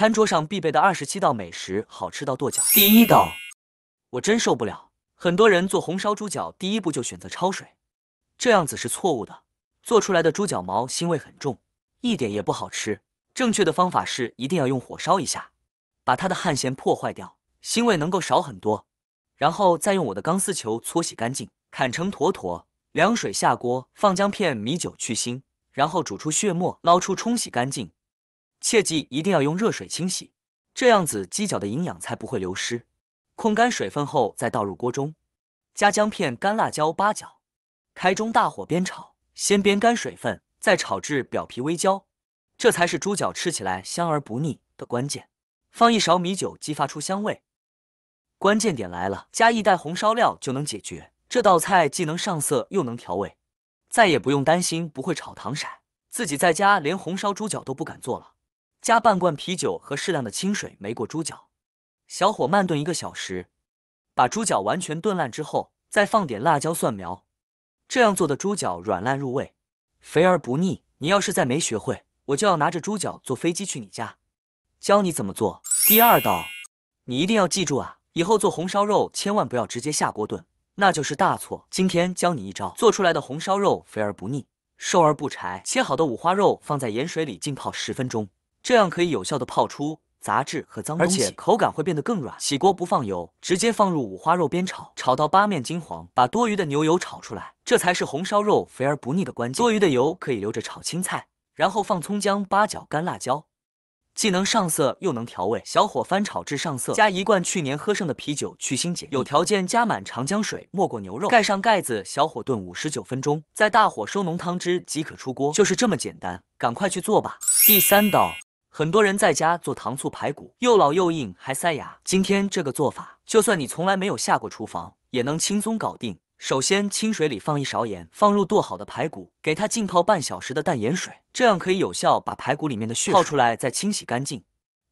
餐桌上必备的二十七道美食，好吃到跺脚。第一道，我真受不了。很多人做红烧猪脚，第一步就选择焯水，这样子是错误的，做出来的猪脚毛腥味很重，一点也不好吃。正确的方法是一定要用火烧一下，把它的汗腺破坏掉，腥味能够少很多。然后再用我的钢丝球搓洗干净，砍成坨坨，凉水下锅，放姜片、米酒去腥，然后煮出血沫，捞出冲洗干净。切记一定要用热水清洗，这样子鸡脚的营养才不会流失。控干水分后再倒入锅中，加姜片、干辣椒、八角，开中大火煸炒，先煸干水分，再炒至表皮微焦，这才是猪脚吃起来香而不腻的关键。放一勺米酒，激发出香味。关键点来了，加一袋红烧料就能解决这道菜，既能上色又能调味，再也不用担心不会炒糖色，自己在家连红烧猪脚都不敢做了。加半罐啤酒和适量的清水没过猪脚，小火慢炖一个小时，把猪脚完全炖烂之后，再放点辣椒蒜苗，这样做的猪脚软烂入味，肥而不腻。你要是再没学会，我就要拿着猪脚坐飞机去你家，教你怎么做。第二道，你一定要记住啊，以后做红烧肉千万不要直接下锅炖，那就是大错。今天教你一招，做出来的红烧肉肥而不腻，瘦而不柴。切好的五花肉放在盐水里浸泡十分钟。这样可以有效的泡出杂质和脏东西，而且口感会变得更软。起锅不放油，直接放入五花肉煸炒，炒到八面金黄，把多余的牛油炒出来，这才是红烧肉肥而不腻的关键。多余的油可以留着炒青菜，然后放葱姜、八角、干辣椒，既能上色又能调味。小火翻炒至上色，加一罐去年喝剩的啤酒去腥解腻。有条件加满长江水没过牛肉，盖上盖子，小火炖五十九分钟，再大火收浓汤汁即可出锅。就是这么简单，赶快去做吧。第三道。很多人在家做糖醋排骨，又老又硬还塞牙。今天这个做法，就算你从来没有下过厨房，也能轻松搞定。首先，清水里放一勺盐，放入剁好的排骨，给它浸泡半小时的淡盐水，这样可以有效把排骨里面的血泡出来，再清洗干净。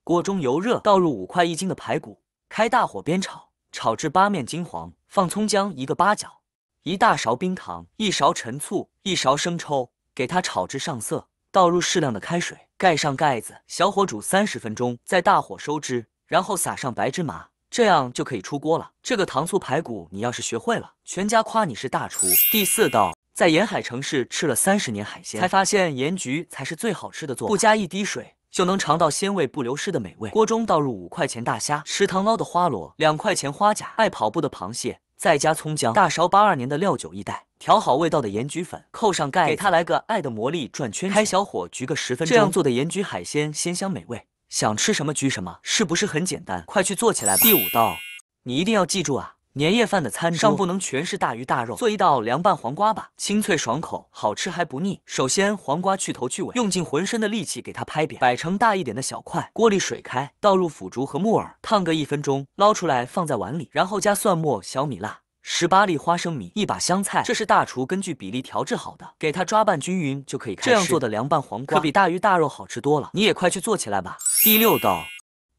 锅中油热，倒入五块一斤的排骨，开大火煸炒，炒至八面金黄。放葱姜一个，八角一大勺，冰糖一勺，陈醋一勺，生抽，给它炒至上色。倒入适量的开水。盖上盖子，小火煮三十分钟，再大火收汁，然后撒上白芝麻，这样就可以出锅了。这个糖醋排骨你要是学会了，全家夸你是大厨。第四道，在沿海城市吃了三十年海鲜，才发现盐焗才是最好吃的做法，不加一滴水就能尝到鲜味不流失的美味。锅中倒入五块钱大虾，食堂捞的花螺，两块钱花甲，爱跑步的螃蟹，再加葱姜，大勺八二年的料酒一袋。调好味道的盐焗粉，扣上盖，给它来个爱的魔力转圈，开小火焗个十分钟。这样做的盐焗海鲜鲜香美味，想吃什么焗什么，是不是很简单？快去做起来吧！第五道，你一定要记住啊，年夜饭的餐桌上不能全是大鱼大肉，做一道凉拌黄瓜吧，清脆爽口，好吃还不腻。首先黄瓜去头去尾，用尽浑身的力气给它拍扁，摆成大一点的小块。锅里水开，倒入腐竹和木耳，烫个一分钟，捞出来放在碗里，然后加蒜末、小米辣。十八粒花生米，一把香菜，这是大厨根据比例调制好的，给它抓拌均匀就可以开吃。这样做的凉拌黄瓜可比大鱼大肉好吃多了，你也快去做起来吧。第六道，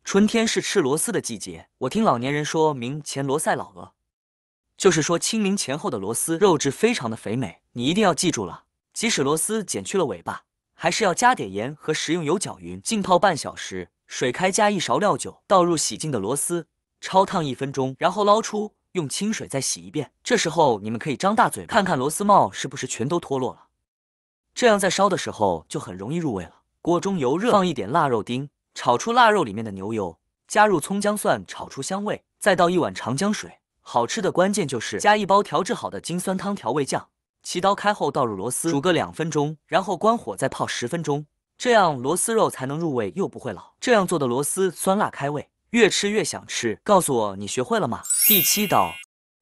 春天是吃螺丝的季节，我听老年人说，明前罗赛老鹅，就是说清明前后的螺丝肉质非常的肥美，你一定要记住了。即使螺丝剪去了尾巴，还是要加点盐和食用油搅匀，浸泡半小时。水开加一勺料酒，倒入洗净的螺丝，焯烫一分钟，然后捞出。用清水再洗一遍，这时候你们可以张大嘴看看螺丝帽是不是全都脱落了，这样在烧的时候就很容易入味了。锅中油热，放一点腊肉丁，炒出腊肉里面的牛油，加入葱姜蒜炒出香味，再倒一碗长江水。好吃的关键就是加一包调制好的金酸汤调味酱，起刀开后倒入螺丝，煮个两分钟，然后关火再泡十分钟，这样螺丝肉才能入味又不会老。这样做的螺丝酸辣开胃。越吃越想吃，告诉我你学会了吗？第七道，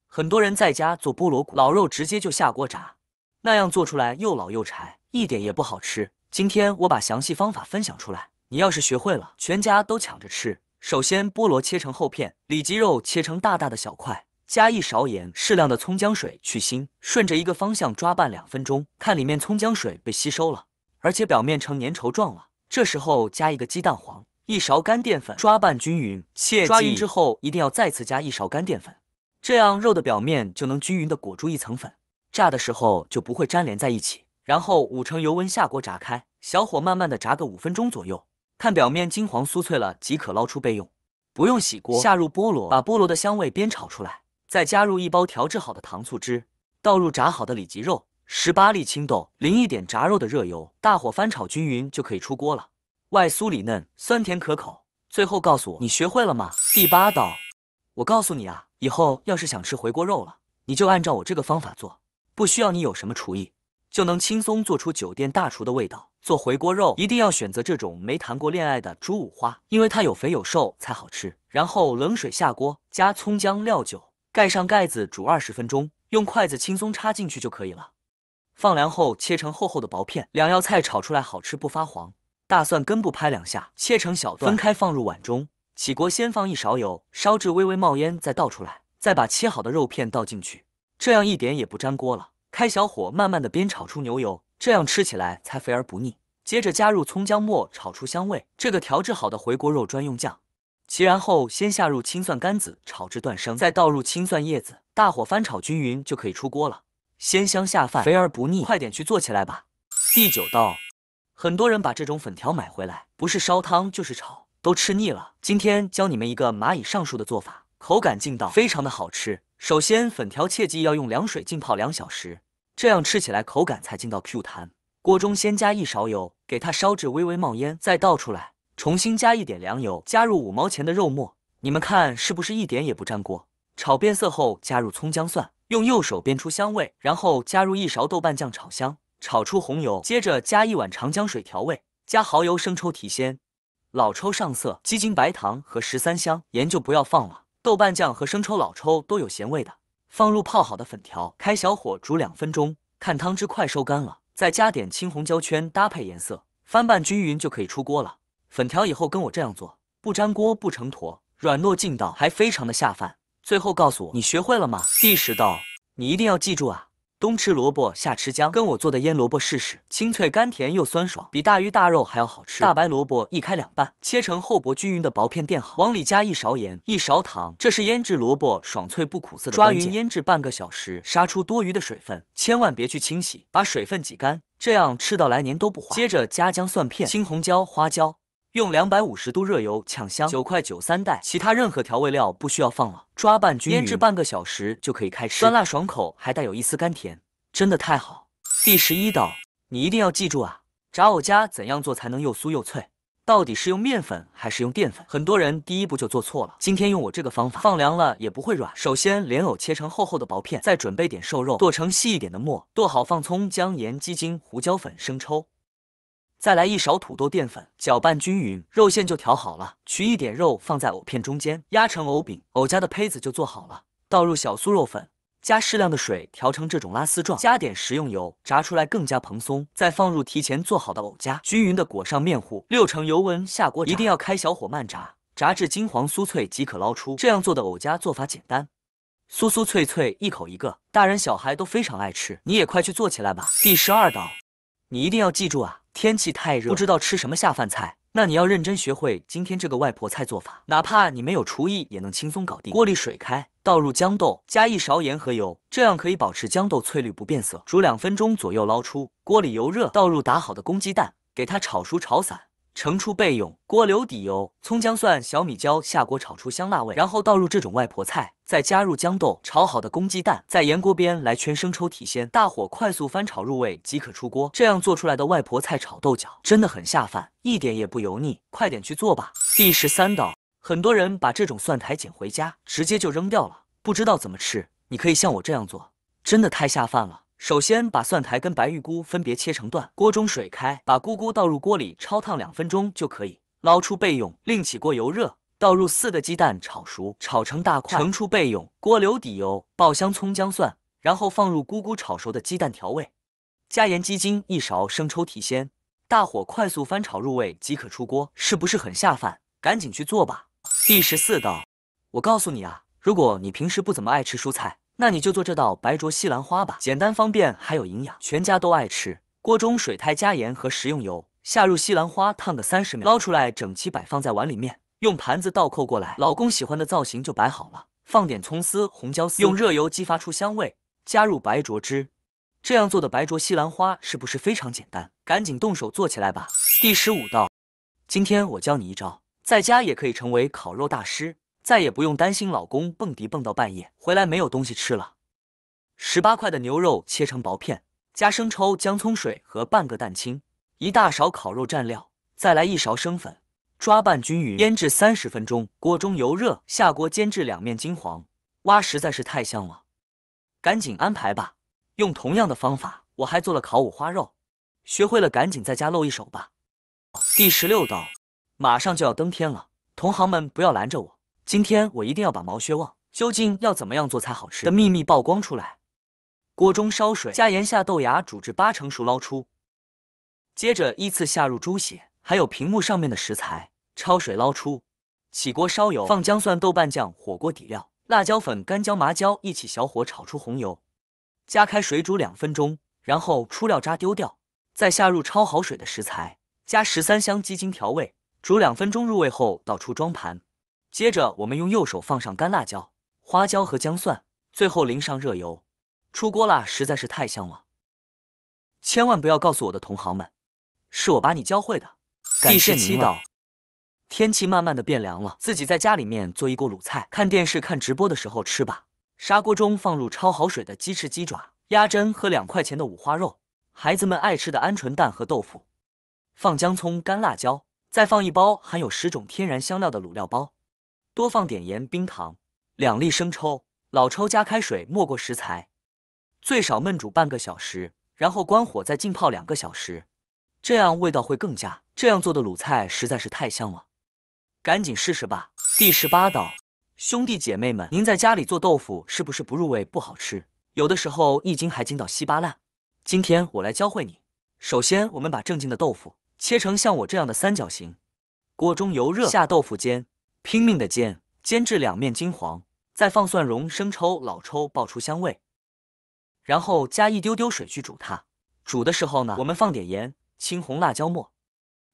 很多人在家做菠萝骨，老肉直接就下锅炸，那样做出来又老又柴，一点也不好吃。今天我把详细方法分享出来，你要是学会了，全家都抢着吃。首先，菠萝切成厚片，里脊肉切成大大的小块，加一勺盐，适量的葱姜水去腥，顺着一个方向抓拌两分钟，看里面葱姜水被吸收了，而且表面成粘稠状了，这时候加一个鸡蛋黄。一勺干淀粉抓拌均匀，抓匀之后一定要再次加一勺干淀粉，这样肉的表面就能均匀的裹住一层粉，炸的时候就不会粘连在一起。然后五成油温下锅炸开，小火慢慢的炸个五分钟左右，看表面金黄酥脆了即可捞出备用，不用洗锅。下入菠萝，把菠萝的香味煸炒出来，再加入一包调制好的糖醋汁，倒入炸好的里脊肉，十八粒青豆，淋一点炸肉的热油，大火翻炒均匀就可以出锅了。外酥里嫩，酸甜可口。最后告诉我，你学会了吗？第八道，我告诉你啊，以后要是想吃回锅肉了，你就按照我这个方法做，不需要你有什么厨艺，就能轻松做出酒店大厨的味道。做回锅肉一定要选择这种没谈过恋爱的猪五花，因为它有肥有瘦才好吃。然后冷水下锅，加葱姜料酒，盖上盖子煮二十分钟，用筷子轻松插进去就可以了。放凉后切成厚厚的薄片，两样菜炒出来好吃不发黄。大蒜根部拍两下，切成小段，分开放入碗中。起锅，先放一勺油，烧至微微冒烟，再倒出来。再把切好的肉片倒进去，这样一点也不粘锅了。开小火，慢慢的煸炒出牛油，这样吃起来才肥而不腻。接着加入葱姜末，炒出香味。这个调制好的回锅肉专用酱，其然后先下入青蒜干子，炒至断生，再倒入青蒜叶子，大火翻炒均匀就可以出锅了。鲜香下饭，肥而不腻，快点去做起来吧。第九道。很多人把这种粉条买回来，不是烧汤就是炒，都吃腻了。今天教你们一个蚂蚁上树的做法，口感劲道，非常的好吃。首先，粉条切记要用凉水浸泡两小时，这样吃起来口感才劲道 Q 弹。锅中先加一勺油，给它烧至微微冒烟，再倒出来，重新加一点凉油，加入五毛钱的肉末，你们看是不是一点也不粘锅？炒变色后，加入葱姜蒜，用右手煸出香味，然后加入一勺豆瓣酱炒香。炒出红油，接着加一碗长江水调味，加蚝油、生抽提鲜，老抽上色，鸡精、白糖和十三香，盐就不要放了。豆瓣酱和生抽、老抽都有咸味的，放入泡好的粉条，开小火煮两分钟，看汤汁快收干了，再加点青红椒圈搭配颜色，翻拌均匀就可以出锅了。粉条以后跟我这样做，不粘锅不成坨，软糯劲道，还非常的下饭。最后告诉我你学会了吗？第十道你一定要记住啊！冬吃萝卜夏吃姜，跟我做的腌萝卜试试，清脆甘甜又酸爽，比大鱼大肉还要好吃。大白萝卜一开两半，切成厚薄均匀的薄片，垫好，往里加一勺盐，一勺糖，这是腌制萝卜爽脆不苦涩的匀腌制半个小时，杀出多余的水分，千万别去清洗，把水分挤干，这样吃到来年都不坏。接着加姜蒜片、青红椒、花椒。用两百五十度热油抢香，九块九三袋，其他任何调味料不需要放了，抓拌均匀，腌制半个小时就可以开吃，酸辣爽口，还带有一丝甘甜，真的太好。第十一道，你一定要记住啊，炸藕夹怎样做才能又酥又脆？到底是用面粉还是用淀粉？很多人第一步就做错了。今天用我这个方法，放凉了也不会软。首先莲藕切成厚厚的薄片，再准备点瘦肉，剁成细一点的末，剁好放葱姜、盐、鸡精、胡椒粉、生抽。再来一勺土豆淀粉，搅拌均匀，肉馅就调好了。取一点肉放在藕片中间，压成藕饼，藕夹的胚子就做好了。倒入小酥肉粉，加适量的水调成这种拉丝状，加点食用油，炸出来更加蓬松。再放入提前做好的藕夹，均匀的裹上面糊，六成油温下锅，一定要开小火慢炸，炸至金黄酥脆即可捞出。这样做的藕夹做法简单，酥酥脆脆，一口一个，大人小孩都非常爱吃。你也快去做起来吧。第十二道，你一定要记住啊。天气太热，不知道吃什么下饭菜，那你要认真学会今天这个外婆菜做法，哪怕你没有厨艺，也能轻松搞定。锅里水开，倒入豇豆，加一勺盐和油，这样可以保持豇豆翠绿不变色。煮两分钟左右，捞出。锅里油热，倒入打好的公鸡蛋，给它炒熟炒散。盛出备用。锅留底油，葱姜蒜、小米椒下锅炒出香辣味，然后倒入这种外婆菜，再加入豇豆，炒好的公鸡蛋，在盐锅边来圈生抽提鲜，大火快速翻炒入味即可出锅。这样做出来的外婆菜炒豆角真的很下饭，一点也不油腻，快点去做吧。第十三道，很多人把这种蒜苔捡回家，直接就扔掉了，不知道怎么吃，你可以像我这样做，真的太下饭了。首先把蒜苔跟白玉菇分别切成段，锅中水开，把菇菇倒入锅里焯烫两分钟就可以捞出备用。另起锅油热，倒入四个鸡蛋炒熟，炒成大块，盛出备用。锅留底油，爆香葱姜蒜，然后放入菇菇炒熟的鸡蛋调味，加盐、鸡精一勺，生抽提鲜，大火快速翻炒入味即可出锅，是不是很下饭？赶紧去做吧。第十四道，我告诉你啊，如果你平时不怎么爱吃蔬菜。那你就做这道白灼西兰花吧，简单方便还有营养，全家都爱吃。锅中水开，加盐和食用油，下入西兰花烫个三十秒，捞出来整齐摆放在碗里面，用盘子倒扣过来，老公喜欢的造型就摆好了。放点葱丝、红椒丝，用热油激发出香味，加入白灼汁。这样做的白灼西兰花是不是非常简单？赶紧动手做起来吧。第十五道，今天我教你一招，在家也可以成为烤肉大师。再也不用担心老公蹦迪蹦到半夜回来没有东西吃了。十八块的牛肉切成薄片，加生抽、姜葱水和半个蛋清，一大勺烤肉蘸料，再来一勺生粉，抓拌均匀，腌制三十分钟。锅中油热，下锅煎至两面金黄。哇，实在是太香了，赶紧安排吧！用同样的方法，我还做了烤五花肉，学会了赶紧在家露一手吧。第十六道，马上就要登天了，同行们不要拦着我。今天我一定要把毛血旺究竟要怎么样做才好吃的秘密曝光出来。锅中烧水，加盐，下豆芽，煮至八成熟，捞出。接着依次下入猪血，还有屏幕上面的食材，焯水捞出。起锅烧油，放姜蒜、豆瓣酱、火锅底料、辣椒粉、干椒、麻椒一起小火炒出红油，加开水煮两分钟，然后出料渣丢掉，再下入焯好水的食材，加十三香、鸡精调味，煮两分钟入味后倒出装盘。接着我们用右手放上干辣椒、花椒和姜蒜，最后淋上热油，出锅啦！实在是太香了，千万不要告诉我的同行们，是我把你教会的。感谢祈祷。天气慢慢的变凉了，自己在家里面做一锅卤菜，看电视看直播的时候吃吧。砂锅中放入焯好水的鸡翅、鸡爪、鸭胗和两块钱的五花肉，孩子们爱吃的鹌鹑蛋和豆腐，放姜葱、干辣椒，再放一包含有十种天然香料的卤料包。多放点盐、冰糖，两粒生抽、老抽，加开水没过食材，最少焖煮半个小时，然后关火再浸泡两个小时，这样味道会更佳。这样做的卤菜实在是太香了，赶紧试试吧。第十八道，兄弟姐妹们，您在家里做豆腐是不是不入味不好吃？有的时候一斤还煎到稀巴烂。今天我来教会你。首先，我们把正经的豆腐切成像我这样的三角形，锅中油热下豆腐煎。拼命的煎，煎至两面金黄，再放蒜蓉、生抽、老抽爆出香味，然后加一丢丢水去煮它。煮的时候呢，我们放点盐、青红辣椒末，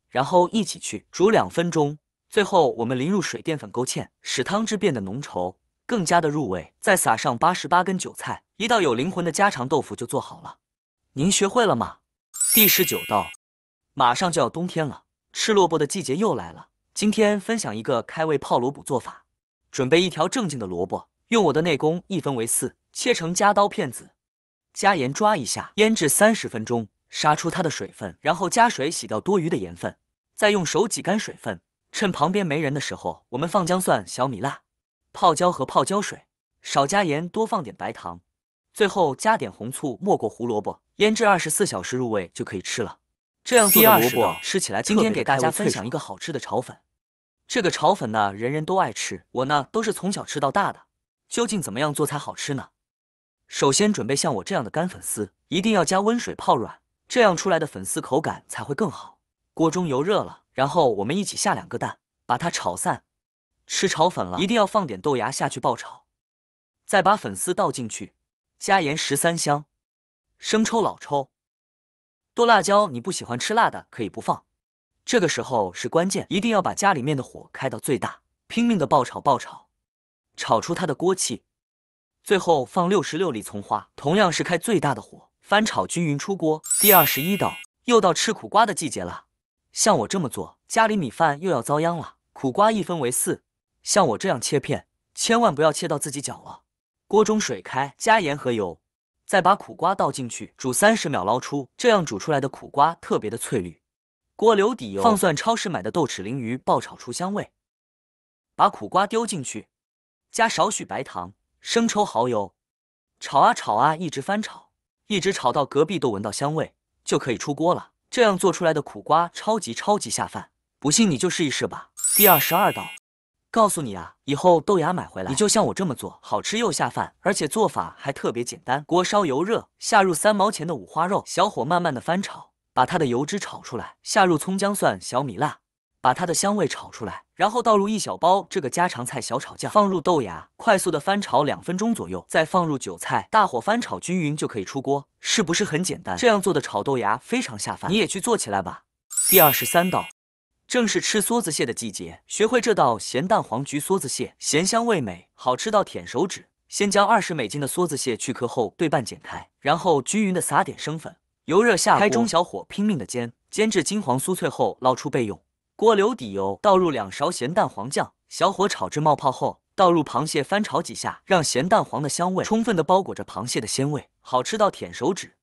然后一起去煮两分钟。最后我们淋入水淀粉勾芡，使汤汁变得浓稠，更加的入味。再撒上八十八根韭菜，一道有灵魂的家常豆腐就做好了。您学会了吗？第十九道，马上就要冬天了，吃萝卜的季节又来了。今天分享一个开胃泡萝卜做法，准备一条正经的萝卜，用我的内功一分为四，切成夹刀片子，加盐抓一下，腌制三十分钟，杀出它的水分，然后加水洗掉多余的盐分，再用手挤干水分。趁旁边没人的时候，我们放姜蒜、小米辣、泡椒和泡椒水，少加盐，多放点白糖，最后加点红醋没过胡萝卜，腌制二十四小时入味就可以吃了。这样做的萝卜吃起来今天给大家分享一个好吃的炒粉。这个炒粉呢，人人都爱吃。我呢，都是从小吃到大的。究竟怎么样做才好吃呢？首先准备像我这样的干粉丝，一定要加温水泡软，这样出来的粉丝口感才会更好。锅中油热了，然后我们一起下两个蛋，把它炒散。吃炒粉了，一定要放点豆芽下去爆炒，再把粉丝倒进去，加盐、十三香、生抽、老抽、剁辣椒。你不喜欢吃辣的，可以不放。这个时候是关键，一定要把家里面的火开到最大，拼命的爆炒爆炒，炒出它的锅气。最后放六十六粒葱花，同样是开最大的火，翻炒均匀出锅。第二十一道，又到吃苦瓜的季节了。像我这么做，家里米饭又要遭殃了。苦瓜一分为四，像我这样切片，千万不要切到自己脚了。锅中水开，加盐和油，再把苦瓜倒进去煮三十秒，捞出。这样煮出来的苦瓜特别的翠绿。锅留底油，放蒜，超市买的豆豉鲮鱼爆炒出香味，把苦瓜丢进去，加少许白糖、生抽、蚝油，炒啊炒啊，一直翻炒，一直炒到隔壁都闻到香味，就可以出锅了。这样做出来的苦瓜超级超级下饭，不信你就试一试吧。第二十二道，告诉你啊，以后豆芽买回来，你就像我这么做，好吃又下饭，而且做法还特别简单。锅烧油热，下入三毛钱的五花肉，小火慢慢的翻炒。把它的油脂炒出来，下入葱姜蒜小米辣，把它的香味炒出来，然后倒入一小包这个家常菜小炒酱，放入豆芽，快速的翻炒两分钟左右，再放入韭菜，大火翻炒均匀就可以出锅，是不是很简单？这样做的炒豆芽非常下饭，你也去做起来吧。第二十三道，正是吃梭子蟹的季节，学会这道咸蛋黄焗梭子蟹，咸香味美，好吃到舔手指。先将二十美金的梭子蟹去壳后对半剪开，然后均匀的撒点生粉。油热下开中小火拼命的煎，煎至金黄酥脆后捞出备用。锅留底油，倒入两勺咸蛋黄酱，小火炒至冒泡后，倒入螃蟹翻炒几下，让咸蛋黄的香味充分的包裹着螃蟹的鲜味，好吃到舔手指。